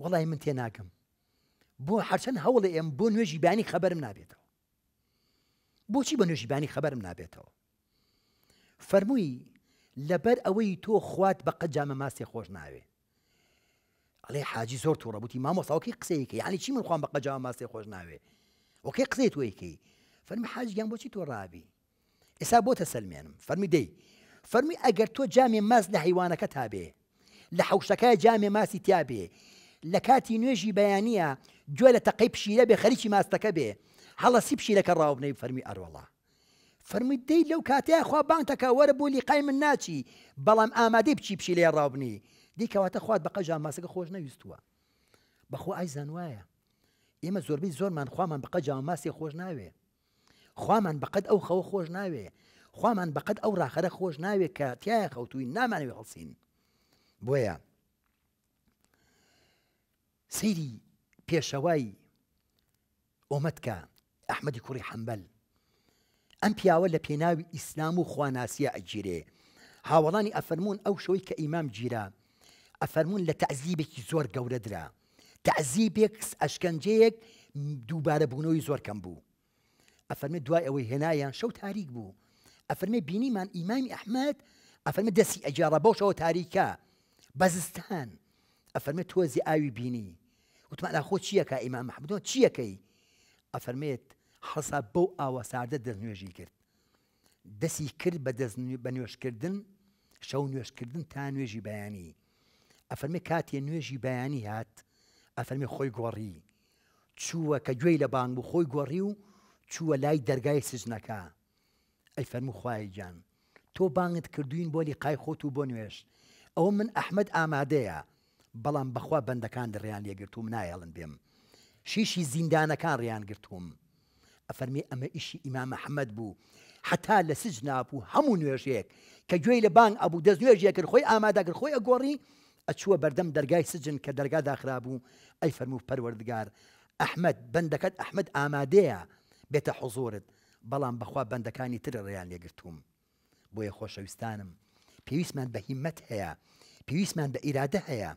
وڵی من تێناکەم بۆ حەرچەند هەوڵی ئێم بۆ نوێژی بانی خەبەرم نابێتەوە بۆچی بە نوێژی بانی خەبەرم نابێتەوە فەرمووی لەبەر ئەوەی تۆ خوات بە قەجامە ماسی خۆش ناوێ ئەڵێ حاجی زۆر تووڕەبووتی مامۆساوکی قسەیەکە یعنی چی من خوان بە قەجامە ماسی خۆش ناوێ وەکەی قسەیت وەیەکەی فەرمی حاجیان بۆچی تۆ ڕابی ئێستا بۆتە سلمێنم فەرمی دەی فەرمی ئەگەر تۆ جامێ ماس لە حیوانەکە تابێ لە حوشەکە جامێ ماسی تیابێ لە کاتی نوێژی بەیانە گوێ لە تەقی پشیرە بێ خەریکی ماستەکە بێ هەڵەسی پشیرەکە ڕاوبنەی فەرمی ئەروەڵە فەرمووت دەی لەو کاتەیە خوا بانتەکە وەرە بۆ لیقای من ناچی بەڵام ئامادەی بچی پشی لێ ڕاوبنی دیکەواتە خوات بە قەژان ماسەکە خۆش نەویستووە بەخۆ ئایزان وایە ئێمە زۆربەی زۆرمان خوامان بەقە جاماسی خۆش ناوێ خوامان بەقەت ئەو خەوە خۆش ناوێ خوامان بەقەت ئەو ڕاخەرە خۆش ناوێ کە تایە خەوتووی نامانەوێ هەڵسین بۆیە سیری پێشەوەی ئۆمەتکە ئەحمەدی کوڕی حەمبەل ئەم پیاوە لە پێناوی ئیسلام و خواناسیە ئەگیرێ هاوڵانی ئەفەرمونون ئەو شەوەی کە ئیمام گیرا ئەفەرمونون لە تەعزیبێکی زۆر گەورە درا تەعزیبێک ئەشکەنجەیەک دووبارە بوونەوەی زۆر کەم بوو ئەفەرمە دوای ئەوەی هێنایان شەو تاریک بوو ئەفەرمە بینیمان ئیمامی ئەحمد ئەفەرمە دەستی ئەجارە بەوشەوە تاریکە بەزستان ئەفەرمە تۆزی ئاوی بینی وتمانە خۆ چیەکە ئیمان محمدۆ چیەکەی ئەفەرمێت حەسا بەو ئاوە ساردە دەستنوێژی کرد دەسی کرد بە بە نوێشکردن شەو نوێشکردن تا نوێژی بەیانی ئەفەرمێ کاتێ نوێژی بەیانی هات ئەفەرمێ خۆی گۆڕی چووە کە گوێی لە بانگ بوو خۆی گۆڕی و چووە لای دەرگای سزنەکە ئەی فەرمو خوای گیان تۆ بانگت کردوین بۆ لی قای خۆت و بۆ نوێش ئەوە من ئەحمد ئامادەیە بەڵام بەخوا بەندەکان دەڕیان لێگرتووم نایەڵن بێم شیشی زیندانەکان ڕیان گرتووم ئەفەرمی ئەمە ئیشی ئیمامە حەمەد بوو حتا لە سج ناپوو هەموو نوێژەیەک کە گوێی لە بانگ ئەبوو دەست نوێژیەکرد خۆی ئامادەگر خۆی ئەگۆڕی ئەچووە بەردەم دەرگای سجن کە دەرگا داخرا بوو ئەی فەرموو پەروەردگار ئەحمد بەندەکەت ئەحمد ئامادەیە بێتە حەزۆرت بەڵام بەخوا بەندەکانی تر ڕیان لێگرتووم بۆیە خۆشەویستانم پێویستمان بە هیمەت هەیە پێویستمان بە ئیرادە هەیە